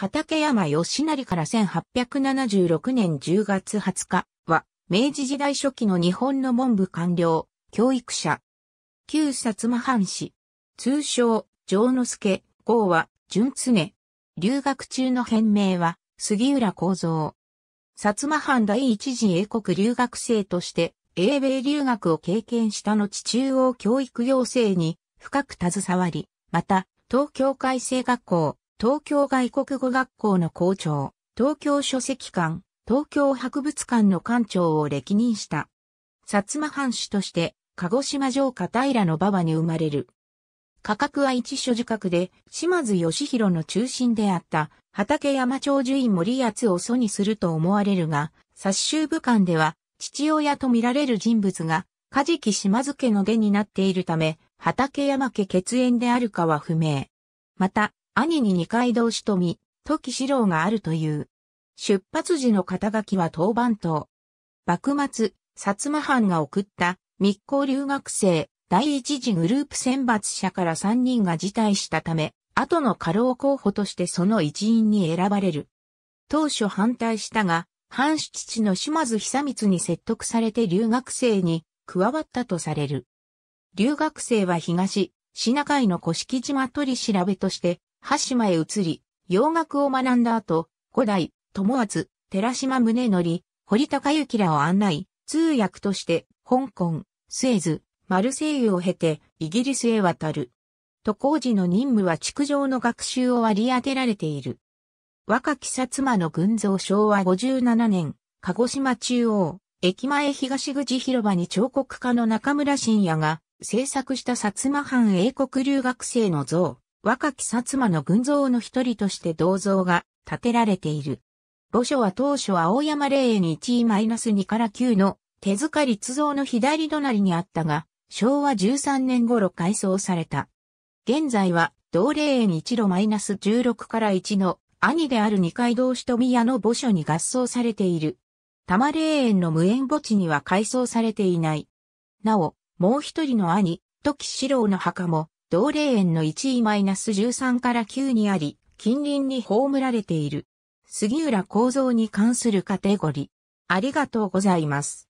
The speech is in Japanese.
畠山義成から1876年10月20日は、明治時代初期の日本の文部官僚、教育者。旧薩摩藩士。通称、城之助、号は、純常。留学中の編名は、杉浦幸三。薩摩藩第一次英国留学生として、英米留学を経験した後中央教育要請に深く携わり、また、東京海星学校、東京外国語学校の校長、東京書籍館、東京博物館の館長を歴任した。薩摩藩主として、鹿児島城下平の馬場に生まれる。価格は一所自覚で、島津義弘の中心であった畠山長寿院森厚を祖にすると思われるが、殺衆武館では、父親と見られる人物が、カジキ島津家の出になっているため、畠山家血縁であるかは不明。また、兄に二階堂しとみ、時四郎があるという。出発時の肩書きは当番頭。幕末、薩摩藩が送った密航留学生第一次グループ選抜者から三人が辞退したため、後の過労候補としてその一員に選ばれる。当初反対したが、藩主父の島津久光に説得されて留学生に加わったとされる。留学生は東、品海の古式島取り調べとして羽島へ移り、洋楽を学んだ後、古代、友厚、寺島宗則、堀高幸らを案内、通訳として、香港、スエズ、マルセイユを経て、イギリスへ渡る。渡航時の任務は築城の学習を割り当てられている。若き薩摩の群像昭和57年、鹿児島中央、駅前東口広場に彫刻家の中村信也が制作した薩摩藩英国留学生の像、若き薩摩の群像の一人として銅像が建てられている。墓所は当初青山霊園1 2から9の手塚立像の左隣にあったが、昭和13年頃改装された。現在は同霊園1路 -16 から1の兄である二階堂氏と宮の墓所に合葬されている。玉霊園の無縁墓地には改装されていない。なお、もう一人の兄、時四郎の墓も同霊園の1位マイナス -13 から9にあり、近隣に葬られている。杉浦構造に関するカテゴリー。ありがとうございます。